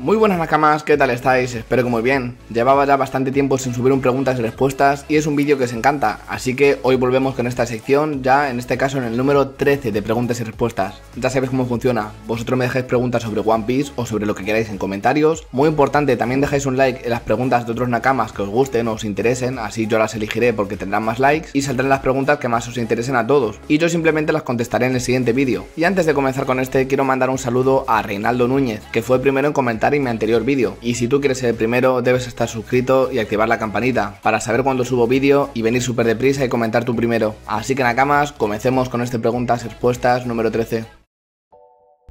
Muy buenas nakamas, ¿qué tal estáis? Espero que muy bien. Llevaba ya bastante tiempo sin subir un preguntas y respuestas y es un vídeo que os encanta, así que hoy volvemos con esta sección, ya en este caso en el número 13 de preguntas y respuestas. Ya sabéis cómo funciona, vosotros me dejáis preguntas sobre One Piece o sobre lo que queráis en comentarios. Muy importante, también dejáis un like en las preguntas de otros nakamas que os gusten o os interesen, así yo las elegiré porque tendrán más likes y saldrán las preguntas que más os interesen a todos, y yo simplemente las contestaré en el siguiente vídeo. Y antes de comenzar con este, quiero mandar un saludo a Reinaldo Núñez, que fue el primero en comentar en mi anterior vídeo. Y si tú quieres ser el primero, debes estar suscrito y activar la campanita para saber cuando subo vídeo y venir súper deprisa y comentar tú primero. Así que Nakamas, comencemos con este preguntas y respuestas número 13.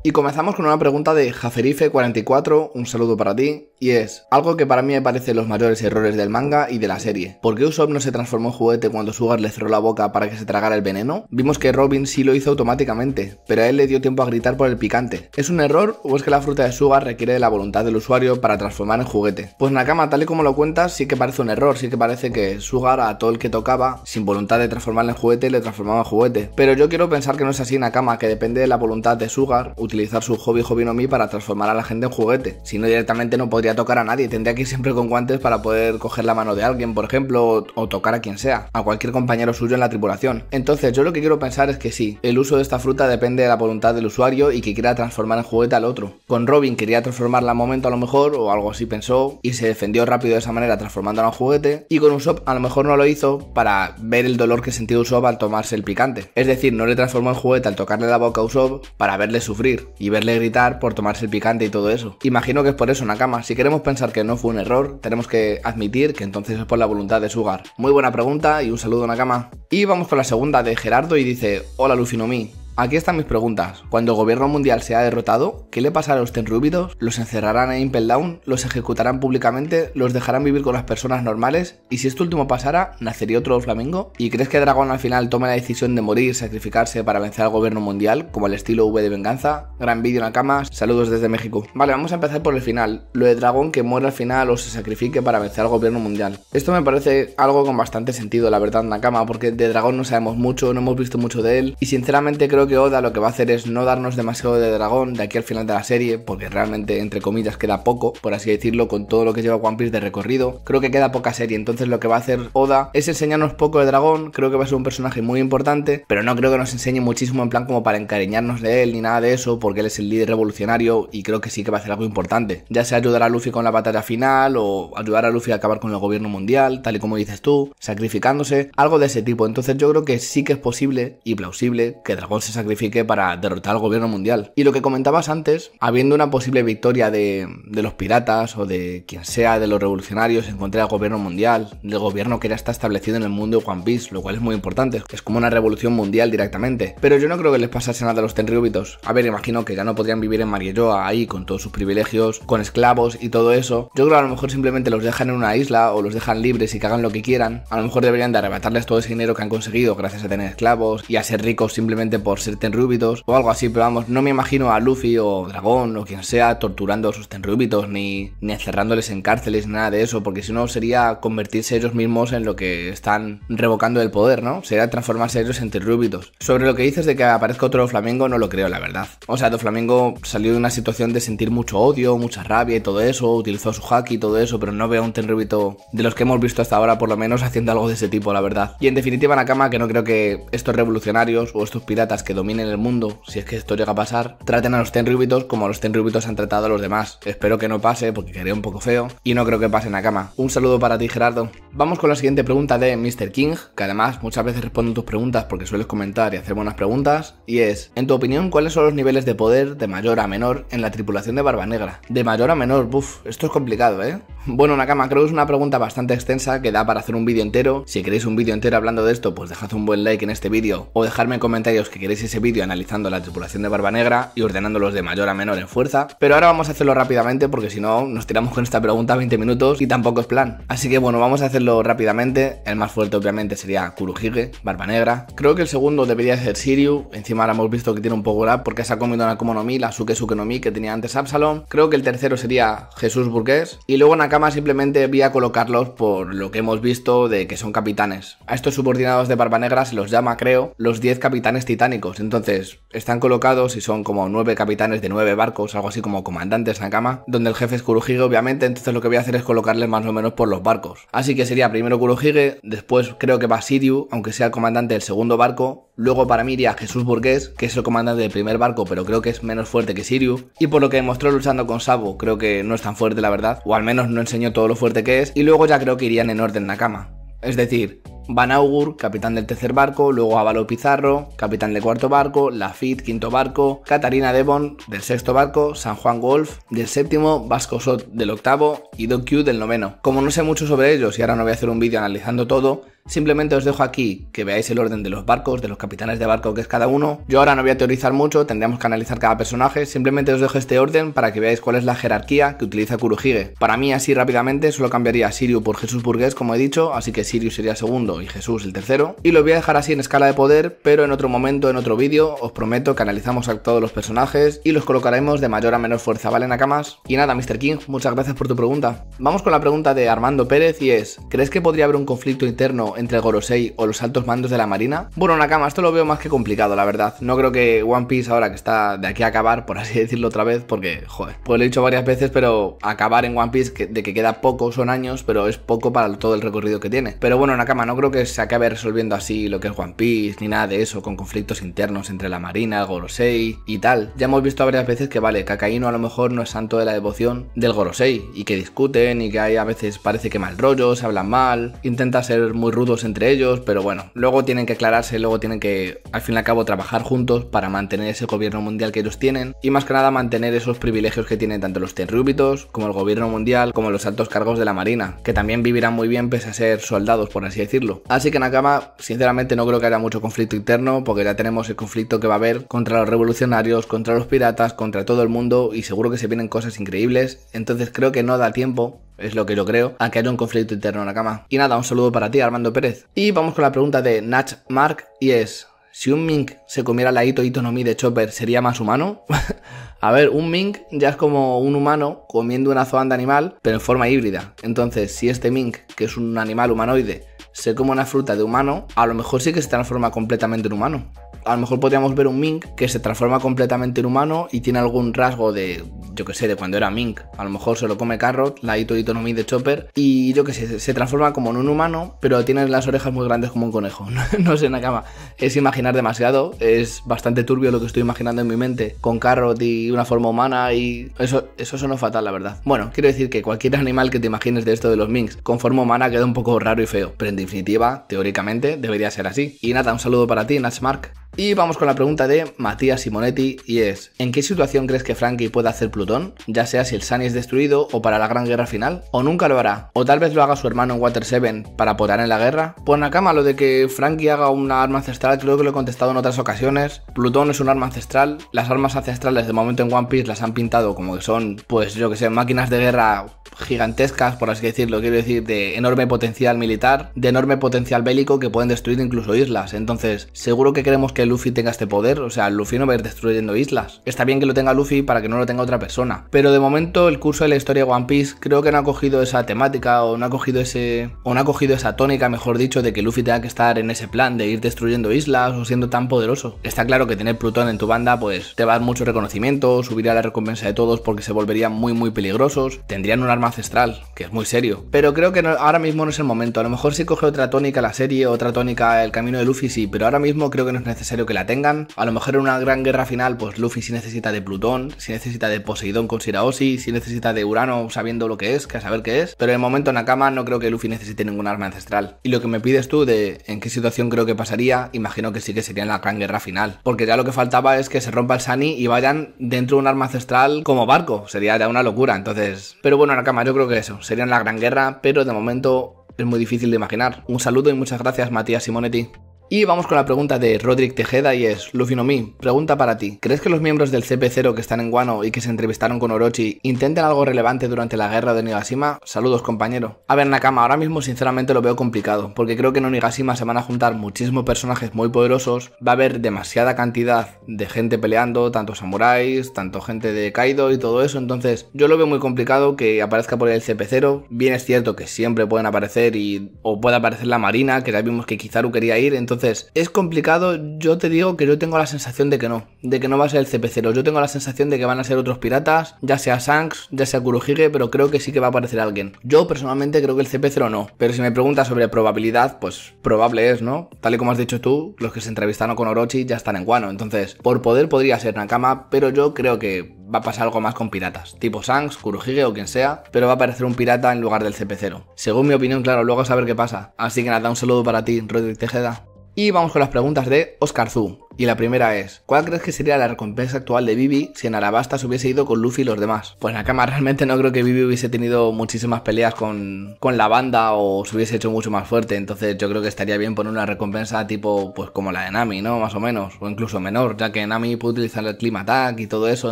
Y comenzamos con una pregunta de jaferife 44 un saludo para ti, y es, algo que para mí me parece los mayores errores del manga y de la serie. ¿Por qué Usopp no se transformó en juguete cuando Sugar le cerró la boca para que se tragara el veneno? Vimos que Robin sí lo hizo automáticamente, pero a él le dio tiempo a gritar por el picante. ¿Es un error o es que la fruta de Sugar requiere de la voluntad del usuario para transformar en juguete? Pues Nakama, tal y como lo cuentas, sí que parece un error, sí que parece que Sugar a todo el que tocaba, sin voluntad de transformarle en juguete, le transformaba en juguete. Pero yo quiero pensar que no es así Nakama, que depende de la voluntad de Sugar, utilizar su hobby hobby no me, para transformar a la gente en juguete. Si no, directamente no podría tocar a nadie. Tendría que ir siempre con guantes para poder coger la mano de alguien, por ejemplo, o, tocar a quien sea, a cualquier compañero suyo en la tripulación. Entonces, yo lo que quiero pensar es que sí, el uso de esta fruta depende de la voluntad del usuario y que quiera transformar en juguete al otro. Con Robin quería transformarla a momento a lo mejor, o algo así pensó, y se defendió rápido de esa manera transformándola en juguete. Y con Usopp a lo mejor no lo hizo para ver el dolor que sentía Usopp al tomarse el picante. Es decir, no le transformó en juguete al tocarle la boca a Usopp para verle sufrir y verle gritar por tomarse el picante y todo eso. Imagino que es por eso, Nakama. Si queremos pensar que no fue un error, tenemos que admitir que entonces es por la voluntad de Sugar. Muy buena pregunta y un saludo, Nakama. Y vamos con la segunda de Gerardo y dice: Hola Lufinomi, Aquí están mis preguntas. Cuando el gobierno mundial sea derrotado, ¿qué le pasará a los tenrúbidos? ¿Los encerrarán en Impel Down? ¿Los ejecutarán públicamente? ¿Los dejarán vivir con las personas normales? ¿Y si esto último pasara, nacería otro Flamingo? ¿Y crees que Dragon al final tome la decisión de morir, sacrificarse para vencer al gobierno mundial, como el estilo V de venganza? Gran vídeo Nakamas, saludos desde México. Vale, vamos a empezar por el final. Lo de Dragon que muere al final o se sacrifique para vencer al gobierno mundial. Esto me parece algo con bastante sentido, la verdad, Nakama, porque de Dragon no sabemos mucho, no hemos visto mucho de él, y sinceramente creo que que Oda lo que va a hacer es no darnos demasiado de dragón de aquí al final de la serie, porque realmente, entre comillas, queda poco, por así decirlo, con todo lo que lleva One Piece de recorrido. Creo que queda poca serie, entonces lo que va a hacer Oda es enseñarnos poco de dragón. Creo que va a ser un personaje muy importante, pero no creo que nos enseñe muchísimo en plan como para encariñarnos de él ni nada de eso, porque él es el líder revolucionario y creo que sí que va a hacer algo importante. Ya sea ayudar a Luffy con la batalla final o ayudar a Luffy a acabar con el gobierno mundial, tal y como dices tú, sacrificándose, algo de ese tipo. Entonces yo creo que sí que es posible y plausible que Dragón se sacrifique para derrotar al gobierno mundial. Y lo que comentabas antes, habiendo una posible victoria de, los piratas o de quien sea, de los revolucionarios en contra del gobierno mundial, del gobierno que ya está establecido en el mundo de One Piece, lo cual es muy importante, es como una revolución mundial directamente. Pero yo no creo que les pasase nada a los tenriúbitos. A ver, imagino que ya no podrían vivir en Mariejoa ahí con todos sus privilegios, con esclavos y todo eso. Yo creo que a lo mejor simplemente los dejan en una isla o los dejan libres y que hagan lo que quieran. A lo mejor deberían de arrebatarles todo ese dinero que han conseguido gracias a tener esclavos y a ser ricos simplemente por ser tenrúbitos o algo así, pero vamos, no me imagino a Luffy o Dragón o quien sea torturando a sus tenrúbitos ni, ni encerrándoles en cárceles, ni nada de eso, porque si no sería convertirse ellos mismos en lo que están revocando el poder, ¿no? Sería transformarse ellos en terrúbitos. Sobre lo que dices de que aparezca otro Flamengo, no lo creo, la verdad. O sea, Doflamingo salió de una situación de sentir mucho odio, mucha rabia y todo eso, utilizó su haki y todo eso, pero no veo a un tenrúbito de los que hemos visto hasta ahora, por lo menos, haciendo algo de ese tipo, la verdad. Y en definitiva, Nakama, que no creo que estos revolucionarios o estos piratas que dominen el mundo, si es que esto llega a pasar, traten a los tenrúbitos como los tenrúbitos han tratado a los demás. Espero que no pase porque quedaría un poco feo y no creo que pase en la cama. Un saludo para ti Gerardo. Vamos con la siguiente pregunta de Mr. King, que además muchas veces responde tus preguntas porque sueles comentar y hacer buenas preguntas, y es, en tu opinión, ¿cuáles son los niveles de poder de mayor a menor en la tripulación de Barba Negra? De mayor a menor, buf, esto es complicado, ¿eh? Bueno, Nakama, creo que es una pregunta bastante extensa que da para hacer un vídeo entero. Si queréis un vídeo entero hablando de esto, pues dejad un buen like en este vídeo o dejadme en comentarios que queréis ese vídeo analizando la tripulación de Barba Negra y ordenándolos de mayor a menor en fuerza. Pero ahora vamos a hacerlo rápidamente porque si no, nos tiramos con esta pregunta 20 minutos y tampoco es plan. Así que bueno, vamos a hacerlo rápidamente. El más fuerte obviamente sería Kuruhige, Barba Negra. Creo que el segundo debería ser Siriu. Encima ahora hemos visto que tiene un poco rap porque se ha comido una Komonomi, la Suke Suke no Mi que tenía antes Absalom. Creo que el tercero sería Jesús Burgués. Y luego Nakama simplemente voy a colocarlos por lo que hemos visto de que son capitanes. A estos subordinados de Barba Negra se los llama, creo, los 10 capitanes titánicos. Entonces, están colocados y son como nueve capitanes de nueve barcos, algo así como comandantes Nakama, donde el jefe es Kurohige, obviamente. Entonces, lo que voy a hacer es colocarles más o menos por los barcos. Así que sería primero Kurohige, después creo que va Siriu, aunque sea el comandante del segundo barco. Luego, para mí, iría Jesús Burgués, que es el comandante del primer barco, pero creo que es menos fuerte que Siriu. Y por lo que demostró luchando con Sabo, creo que no es tan fuerte, la verdad, o al menos no es enseñó todo lo fuerte que es y luego ya creo que irían en orden Nakama. Es decir, Van Augur, capitán del tercer barco, luego Ávalo Pizarro, capitán del cuarto barco, Lafitte, quinto barco, Catarina Devon, del sexto barco, San Juan Golf, del séptimo, Vasco Sot, del octavo y Doc Q del noveno. Como no sé mucho sobre ellos y ahora no voy a hacer un vídeo analizando todo, Simplemente os dejo aquí que veáis el orden de los barcos, de los capitanes de barco que es cada uno. Yo ahora no voy a teorizar mucho, tendríamos que analizar cada personaje. Simplemente os dejo este orden para que veáis cuál es la jerarquía que utiliza Kuruhige. Para mí, así rápidamente, solo cambiaría a por Jesús Burgués, como he dicho, así que Sirius sería segundo, y Jesús el tercero. Y lo voy a dejar así en escala de poder, pero en otro momento, en otro vídeo, os prometo que analizamos a todos los personajes y los colocaremos de mayor a menor fuerza, ¿vale, Nakamas? Y nada, Mr. King, muchas gracias por tu pregunta. Vamos con la pregunta de Armando Pérez y es, ¿crees que podría haber un conflicto interno entre Gorosei o los altos mandos de la Marina? Bueno, Nakamas, esto lo veo más que complicado, la verdad. No creo que One Piece ahora que está de aquí a acabar, por así decirlo otra vez, porque, joder, pues lo he dicho varias veces, pero acabar en One Piece, de que queda poco, son años, pero es poco para todo el recorrido que tiene. Pero bueno, Nakama, no creo que se acabe resolviendo así lo que es One Piece, ni nada de eso, con conflictos internos entre la Marina, el Gorosei y tal. Ya hemos visto varias veces que vale, Kakaino a lo mejor no es santo de la devoción del Gorosei, y que discuten, y que hay a veces parece que mal rollo, se hablan mal, intenta ser muy rudos entre ellos, pero bueno, luego tienen que aclararse, luego tienen que al fin y al cabo trabajar juntos para mantener ese gobierno mundial que ellos tienen, y más que nada mantener esos privilegios que tienen tanto los terrúbitos, como el gobierno mundial, como los altos cargos de la Marina, que también vivirán muy bien pese a ser soldados, por así decirlo. Así que Nakama, sinceramente, no creo que haya mucho conflicto interno, porque ya tenemos el conflicto que va a haber contra los revolucionarios, contra los piratas, contra todo el mundo, y seguro que se vienen cosas increíbles. Entonces creo que no da tiempo es lo que yo creo, a que haya un conflicto interno en la Y nada, un saludo para ti, Armando Pérez. Y vamos con la pregunta de Nach Mark, y es, si un Mink se comiera la Ito Ito no Mi de Chopper, ¿sería más humano? a ver, un Mink ya es como un humano comiendo una zoanda animal, pero en forma híbrida. Entonces, si este Mink, que es un animal humanoide, ser como una fruta de humano, a lo mejor sí que se transforma completamente en humano a lo mejor podríamos ver un Mink que se transforma completamente en humano y tiene algún rasgo de, yo que sé, de cuando era Mink. A lo mejor se lo come Carrot, la Ito de Chopper, y yo que sé, se transforma como en un humano, pero tiene las orejas muy grandes como un conejo. no sé, Nakama. Es imaginar demasiado, es bastante turbio lo que estoy imaginando en mi mente, con Carrot y una forma humana, y eso, eso fatal, la verdad. Bueno, quiero decir que cualquier animal que te imagines de esto de los Minks, con forma humana queda un poco raro y feo, pero en definitiva, teóricamente, debería ser así. Y nada, un saludo para ti, Natsmark. Y vamos con la pregunta de Matías Simonetti y es, ¿en qué situación crees que Frankie puede hacer Plutón? Ya sea si el Sunny es destruido o para la Gran Guerra final, o nunca lo hará, o tal vez lo haga su hermano en Water 7 para apoyar en la guerra. Pues Nakama, lo de que Frankie haga una arma ancestral creo que lo he contestado en otras ocasiones. Plutón es un arma ancestral, las armas ancestrales de momento en One Piece las han pintado como que son, pues yo que sé, máquinas de guerra gigantescas, por así decirlo, quiero decir, de enorme potencial militar, de enorme potencial bélico que pueden destruir incluso islas. Entonces, seguro que queremos que Luffy tenga este poder, o sea, Luffy no va a ir destruyendo islas. Está bien que lo tenga Luffy para que no lo tenga otra persona, pero de momento el curso de la historia de One Piece creo que no ha cogido esa temática o no ha cogido ese o no ha cogido esa tónica, mejor dicho, de que Luffy tenga que estar en ese plan de ir destruyendo islas o siendo tan poderoso. Está claro que tener Plutón en tu banda pues te va a dar mucho reconocimiento, subiría la recompensa de todos porque se volverían muy muy peligrosos, tendrían un arma ancestral, que es muy serio, pero creo que ahora mismo no es el momento. A lo mejor si coge otra tónica la serie, otra tónica el camino de Luffy sí, pero ahora mismo creo que no es necesario que la tengan. A lo mejor en una gran guerra final, pues Luffy sí necesita de Plutón, si necesita de Poseidón con Shiraoshi, si necesita de Urano sabiendo lo que es, que a saber qué es. Pero en el momento Nakama no creo que Luffy necesite ningún arma ancestral. Y lo que me pides tú de en qué situación creo que pasaría, imagino que sí que sería en la gran guerra final. Porque ya lo que faltaba es que se rompa el Sani y vayan dentro de un arma ancestral como barco. Sería ya una locura. Entonces. Pero bueno, Nakama, yo creo que eso. Sería en la gran guerra, pero de momento es muy difícil de imaginar. Un saludo y muchas gracias, Matías Simonetti. Y vamos con la pregunta de rodrick Tejeda y es, Lufinomi, pregunta para ti. ¿Crees que los miembros del CP0 que están en Guano y que se entrevistaron con Orochi intenten algo relevante durante la guerra de Onigashima? Saludos, compañero. A ver, Nakama, ahora mismo sinceramente lo veo complicado, porque creo que en Onigashima se van a juntar muchísimos personajes muy poderosos, va a haber demasiada cantidad de gente peleando, tanto samuráis, tanto gente de Kaido y todo eso, entonces yo lo veo muy complicado que aparezca por el CP0. Bien es cierto que siempre pueden aparecer y o puede aparecer la Marina, que ya vimos que Kizaru quería ir, entonces entonces, es complicado, yo te digo que yo tengo la sensación de que no, de que no va a ser el CP0. Yo tengo la sensación de que van a ser otros piratas, ya sea Shanks, ya sea Kurohige, pero creo que sí que va a aparecer alguien. Yo personalmente creo que el CP0 no, pero si me preguntas sobre probabilidad, pues probable es, ¿no? Tal y como has dicho tú, los que se entrevistaron con Orochi ya están en Guano, entonces por poder podría ser Nakama, pero yo creo que va a pasar algo más con piratas, tipo Shanks, Kurohige o quien sea, pero va a aparecer un pirata en lugar del CP0. Según mi opinión, claro, luego a saber qué pasa. Así que nada, un saludo para ti, Rodrigo Tejeda. Y vamos con las preguntas de Oscar Zu. Y la primera es, ¿cuál crees que sería la recompensa actual de Vivi si en Arabasta se hubiese ido con Luffy y los demás? Pues Nakama, realmente no creo que Vivi hubiese tenido muchísimas peleas con, con la banda o se hubiese hecho mucho más fuerte, entonces yo creo que estaría bien poner una recompensa tipo, pues como la de Nami, ¿no? Más o menos, o incluso menor, ya que Nami puede utilizar el Clima Attack y todo eso,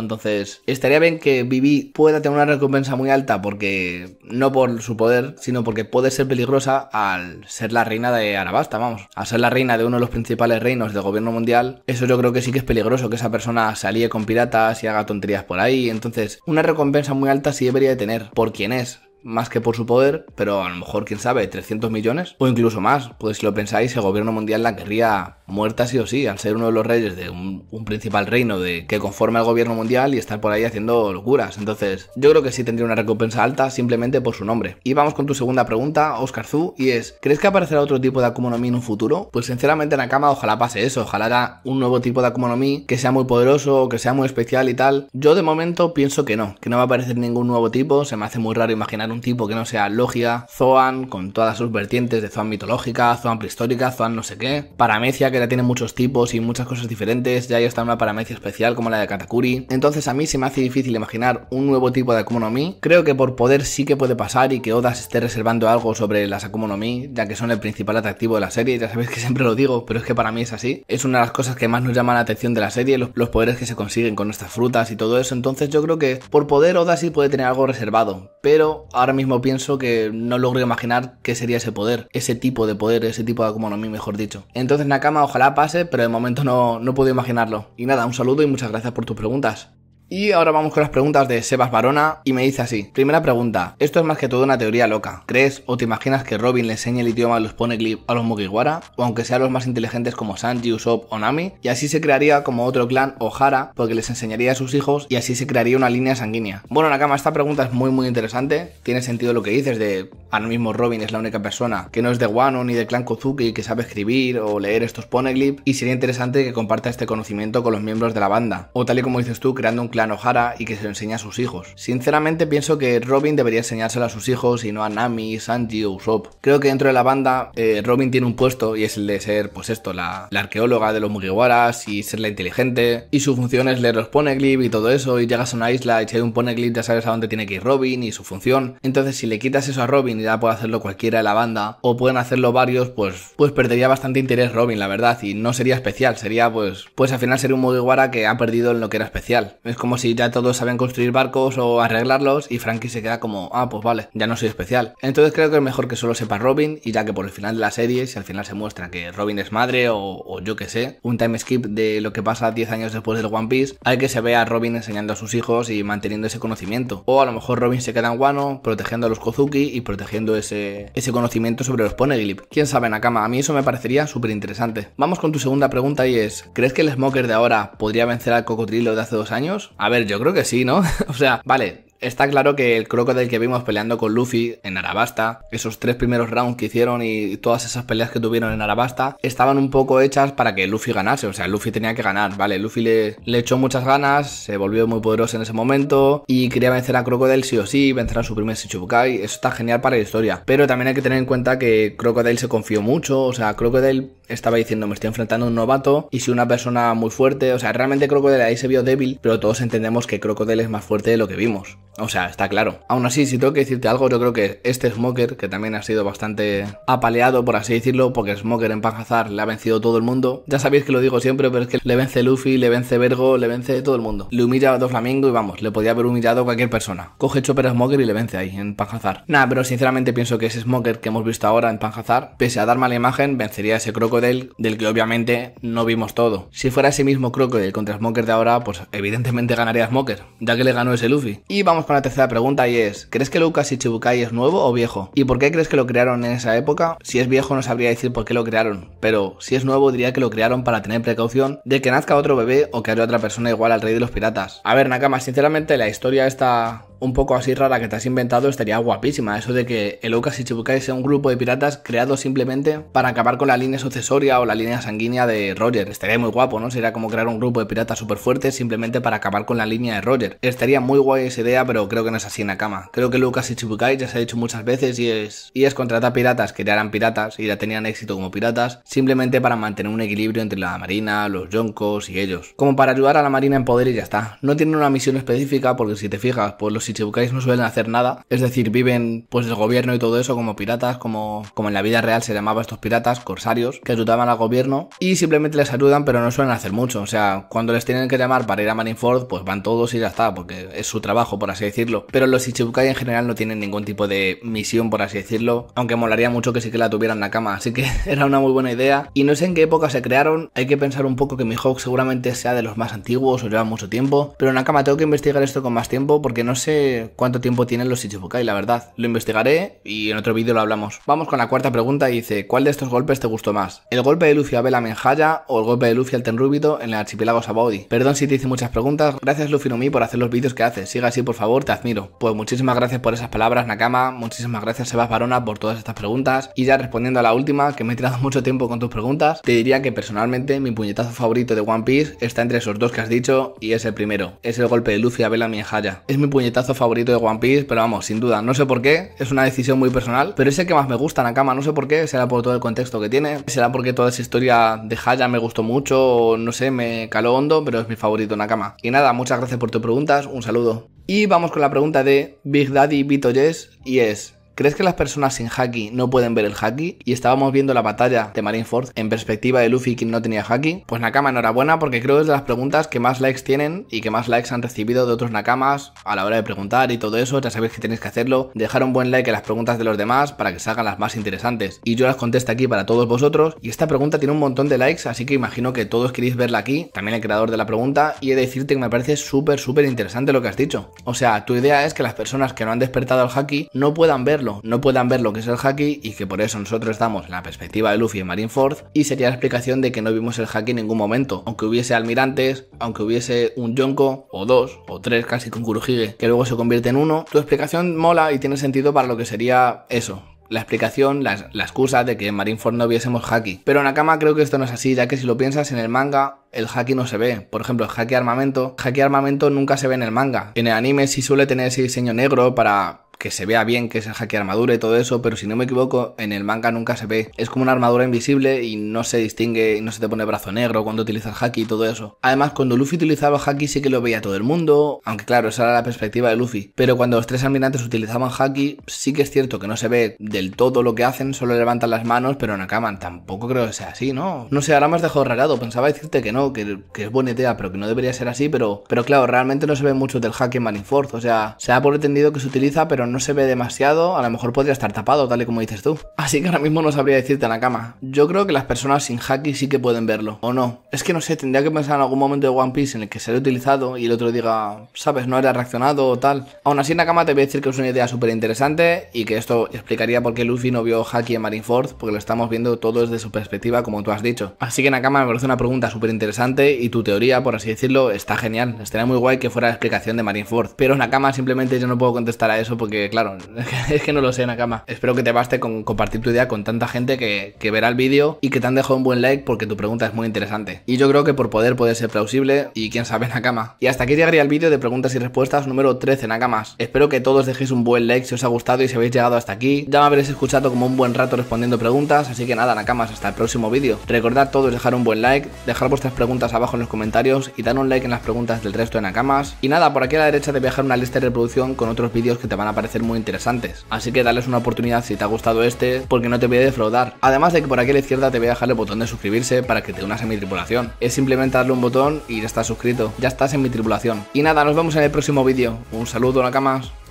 entonces estaría bien que Vivi pueda tener una recompensa muy alta porque, no por su poder, sino porque puede ser peligrosa al ser la reina de Arabasta, vamos, al ser la reina de uno de los principales reinos del gobierno mundial eso yo creo que sí que es peligroso, que esa persona salíe con piratas y haga tonterías por ahí. Entonces, una recompensa muy alta sí debería de tener por quién es, más que por su poder, pero a lo mejor, quién sabe, 300 millones o incluso más. Pues si lo pensáis, el gobierno mundial la querría muerta sí o sí, al ser uno de los reyes de un, principal reino de que conforma el gobierno mundial y estar por ahí haciendo locuras. Entonces, yo creo que sí tendría una recompensa alta simplemente por su nombre. Y vamos con tu segunda pregunta, Oscar Zu, y es, ¿crees que aparecerá otro tipo de Akumonomi en un futuro? Pues sinceramente, Nakama, ojalá pase eso, ojalá haya un nuevo tipo de Akumonomi que sea muy poderoso, que sea muy especial y tal. Yo de momento pienso que no, que no va a aparecer ningún nuevo tipo, se me hace muy raro imaginar un tipo que no sea Logia, Zoan, con todas sus vertientes de Zoan mitológica, Zoan prehistórica, Zoan no sé qué, Paramecia, que que ya tiene muchos tipos y muchas cosas diferentes, ya hay hasta una paramecia especial como la de Katakuri. Entonces a mí se me hace difícil imaginar un nuevo tipo de Akuma Creo que por poder sí que puede pasar y que Oda se esté reservando algo sobre las Akuma ya que son el principal atractivo de la serie, ya sabéis que siempre lo digo, pero es que para mí es así. Es una de las cosas que más nos llama la atención de la serie, los, poderes que se consiguen con nuestras frutas y todo eso. Entonces yo creo que por poder Oda sí puede tener algo reservado, pero ahora mismo pienso que no logro imaginar qué sería ese poder, ese tipo de poder, ese tipo de Akuma mejor dicho. Entonces Nakama ojalá pase, pero de momento no, no puedo imaginarlo. Y nada, un saludo y muchas gracias por tus preguntas. Y ahora vamos con las preguntas de Sebas Barona y me dice así. Primera pregunta, esto es más que todo una teoría loca. ¿Crees o te imaginas que Robin le enseñe el idioma de los Poneglyph a los Mugiwara? O aunque sean los más inteligentes como Sanji, Usopp o Nami. Y así se crearía como otro clan o Hara porque les enseñaría a sus hijos y así se crearía una línea sanguínea. Bueno Nakama, esta pregunta es muy muy interesante. Tiene sentido lo que dices de ahora mismo Robin es la única persona que no es de Wano ni de clan Kozuki que sabe escribir o leer estos Poneglyph y sería interesante que comparta este conocimiento con los miembros de la banda. O tal y como dices tú, creando un la enojara y que se lo enseña a sus hijos. Sinceramente pienso que Robin debería enseñárselo a sus hijos y no a Nami, Sanji o Usopp. Creo que dentro de la banda eh, Robin tiene un puesto y es el de ser, pues esto, la, arqueóloga de los Mugiwaras y ser la inteligente. Y su función es leer los poneglyph y todo eso y llegas a una isla y si hay un poneglyph ya sabes a dónde tiene que ir Robin y su función. Entonces si le quitas eso a Robin y ya puede hacerlo cualquiera de la banda o pueden hacerlo varios, pues, pues perdería bastante interés Robin, la verdad, y no sería especial, sería pues, pues al final sería un Mugiwara que ha perdido en lo que era especial como si ya todos saben construir barcos o arreglarlos y Frankie se queda como, ah, pues vale, ya no soy especial. Entonces creo que es mejor que solo sepa Robin y ya que por el final de la serie, si al final se muestra que Robin es madre o, yo que sé, un time skip de lo que pasa 10 años después del One Piece, hay que se vea a Robin enseñando a sus hijos y manteniendo ese conocimiento. O a lo mejor Robin se queda en Wano protegiendo a los Kozuki y protegiendo ese, ese conocimiento sobre los Poneglyph. Quién sabe, Nakama, a mí eso me parecería súper interesante. Vamos con tu segunda pregunta y es, ¿crees que el Smoker de ahora podría vencer al cocodrilo de hace dos años? A ver, yo creo que sí, ¿no? o sea, vale, Está claro que el crocodile que vimos peleando con Luffy en Arabasta, esos tres primeros rounds que hicieron y todas esas peleas que tuvieron en Arabasta, estaban un poco hechas para que Luffy ganase. O sea, Luffy tenía que ganar, ¿vale? Luffy le, echó muchas ganas, se volvió muy poderoso en ese momento y quería vencer a Crocodile sí o sí, vencer a su primer Shichibukai. Eso está genial para la historia. Pero también hay que tener en cuenta que Crocodile se confió mucho. O sea, Crocodile estaba diciendo, me estoy enfrentando a un novato y si una persona muy fuerte, o sea, realmente Crocodile ahí se vio débil, pero todos entendemos que Crocodile es más fuerte de lo que vimos. O sea, está claro. Aún así, si tengo que decirte algo, yo creo que este Smoker, que también ha sido bastante apaleado, por así decirlo, porque Smoker en Panhazar le ha vencido todo el mundo. Ya sabéis que lo digo siempre, pero es que le vence Luffy, le vence Vergo, le vence todo el mundo. Le humilla a Doflamingo y vamos, le podía haber humillado a cualquier persona. Coge Chopper a Smoker y le vence ahí, en Panhazar. nada, pero sinceramente pienso que ese Smoker que hemos visto ahora en Panhazar, pese a dar mala imagen, vencería a ese Crocodile del que obviamente no vimos todo. Si fuera ese mismo Crocodile contra Smoker de ahora, pues evidentemente ganaría Smoker, ya que le ganó ese Luffy. Y vamos con la tercera pregunta y es, ¿crees que Lucas Chibukai es nuevo o viejo? ¿Y por qué crees que lo crearon en esa época? Si es viejo no sabría decir por qué lo crearon, pero si es nuevo diría que lo crearon para tener precaución de que nazca otro bebé o que haya otra persona igual al rey de los piratas. A ver, Nakama, sinceramente la historia está un poco así rara que te has inventado estaría guapísima. Eso de que el Lucas y Chibukai sea un grupo de piratas creado simplemente para acabar con la línea sucesoria o la línea sanguínea de Roger. Estaría muy guapo, ¿no? Sería como crear un grupo de piratas súper fuerte simplemente para acabar con la línea de Roger. Estaría muy guay esa idea, pero creo que no es así en la cama. Creo que Lucas y Chibukai ya se ha dicho muchas veces y es, y es contratar piratas que ya eran piratas y ya tenían éxito como piratas simplemente para mantener un equilibrio entre la marina, los yonkos y ellos. Como para ayudar a la marina en poder y ya está. No tienen una misión específica porque si te fijas, pues los si, no suelen hacer nada. Es decir, viven pues el gobierno y todo eso como piratas, como, como en la vida real se llamaba estos piratas, corsarios, que ayudaban al gobierno y simplemente les ayudan pero no suelen hacer mucho. O sea, cuando les tienen que llamar para ir a Marineford, pues van todos y ya está, porque es su trabajo, por así decirlo. Pero los Ichibukai en general no tienen ningún tipo de misión, por así decirlo, aunque molaría mucho que sí que la tuvieran Nakama, así que era una muy buena idea. Y no sé en qué época se crearon, hay que pensar un poco que mi Mihawk seguramente sea de los más antiguos o lleva mucho tiempo, pero Nakama tengo que investigar esto con más tiempo porque no sé cuánto tiempo tienen los Ichibukai, la verdad. Lo investigaré y en otro vídeo lo hablamos. Vamos con la cuarta pregunta y dice, ¿cuál de estos golpes te gustó más? ¿El golpe de Luffy a Bela Menjaya o el golpe de Luffy al Tenrúbido en el archipiélago Sabaody? Perdón si te hice muchas preguntas, gracias Luffy Mi por hacer los vídeos que haces. Siga así, por favor, te admiro. Pues muchísimas gracias por esas palabras, Nakama. Muchísimas gracias, Sebas Barona, por todas estas preguntas. Y ya respondiendo a la última, que me he tirado mucho tiempo con tus preguntas, te diría que personalmente mi puñetazo favorito de One Piece está entre esos dos que has dicho y es el primero. Es el golpe de Luffy a Bela Menjaya. Es mi puñetazo favorito de One Piece, pero vamos, sin duda, no sé por qué, es una decisión muy personal, pero es el que más me gusta, Nakama, no sé por qué, será por todo el contexto que tiene, será porque toda esa historia de Haya me gustó mucho, o no sé, me caló hondo, pero es mi favorito, Nakama. Y nada, muchas gracias por tus preguntas, un saludo. Y vamos con la pregunta de Big Daddy Vito Jess, y es, ¿Crees que las personas sin haki no pueden ver el haki? Y estábamos viendo la batalla de Marineford en perspectiva de Luffy quien no tenía haki. Pues Nakama, enhorabuena porque creo que es de las preguntas que más likes tienen y que más likes han recibido de otros Nakamas a la hora de preguntar y todo eso. Ya sabéis que tenéis que hacerlo. Dejar un buen like a las preguntas de los demás para que salgan las más interesantes. Y yo las contesto aquí para todos vosotros. Y esta pregunta tiene un montón de likes, así que imagino que todos queréis verla aquí. También el creador de la pregunta. Y he de decirte que me parece súper, súper interesante lo que has dicho. O sea, tu idea es que las personas que no han despertado el haki no puedan verlo no puedan ver lo que es el haki y que por eso nosotros damos la perspectiva de Luffy en Marineford y sería la explicación de que no vimos el haki en ningún momento, aunque hubiese almirantes, aunque hubiese un Yonko o dos o tres casi con Kuruhige que luego se convierte en uno, tu explicación mola y tiene sentido para lo que sería eso, la explicación, la, excusa de que en Marineford no viésemos haki. Pero en Nakama creo que esto no es así, ya que si lo piensas en el manga, el haki no se ve. Por ejemplo, el haki armamento, haki armamento nunca se ve en el manga. En el anime sí suele tener ese diseño negro para que se vea bien que es el armadura y todo eso, pero si no me equivoco, en el manga nunca se ve. Es como una armadura invisible y no se distingue, y no se te pone brazo negro cuando utilizas haki y todo eso. Además, cuando Luffy utilizaba haki sí que lo veía todo el mundo, aunque claro, esa era la perspectiva de Luffy. Pero cuando los tres almirantes utilizaban haki, sí que es cierto que no se ve del todo lo que hacen, solo levantan las manos, pero Nakaman tampoco creo que sea así, ¿no? No sé, ahora me has dejado pensaba decirte que no, que, es buena idea, pero que no debería ser así, pero, pero claro, realmente no se ve mucho del haki en o sea, se ha por entendido que se utiliza, pero no se ve demasiado, a lo mejor podría estar tapado, tal y como dices tú. Así que ahora mismo no sabría decirte en la Yo creo que las personas sin haki sí que pueden verlo, o no. Es que no sé, tendría que pensar en algún momento de One Piece en el que se haya utilizado y el otro diga, sabes, no era reaccionado o tal. Aún así, Nakama la te voy a decir que es una idea súper interesante y que esto explicaría por qué Luffy no vio haki en Marineford, porque lo estamos viendo todo desde su perspectiva, como tú has dicho. Así que Nakama me parece una pregunta súper interesante y tu teoría, por así decirlo, está genial. Estaría muy guay que fuera la explicación de Marineford. Pero Nakama simplemente yo no puedo contestar a eso porque claro, es que no lo sé, Nakama. Espero que te baste con compartir tu idea con tanta gente que, verá el vídeo y que te han dejado un buen like porque tu pregunta es muy interesante. Y yo creo que por poder puede ser plausible y quién sabe, Nakama. Y hasta aquí llegaría el vídeo de preguntas y respuestas número 13, Nakamas. Espero que todos dejéis un buen like si os ha gustado y si habéis llegado hasta aquí. Ya me habréis escuchado como un buen rato respondiendo preguntas, así que nada, Nakamas, hasta el próximo vídeo. Recordad todos dejar un buen like, dejar vuestras preguntas abajo en los comentarios y dar un like en las preguntas del resto de Nakamas. Y nada, por aquí a la derecha te voy a una lista de reproducción con otros vídeos que te van a aparecer ser muy interesantes. Así que dales una oportunidad si te ha gustado este, porque no te voy a defraudar. Además de que por aquí a la izquierda te voy a dejar el botón de suscribirse para que te unas a mi tripulación. Es simplemente darle un botón y ya estás suscrito. Ya estás en mi tripulación. Y nada, nos vemos en el próximo vídeo. Un saludo, nakamas.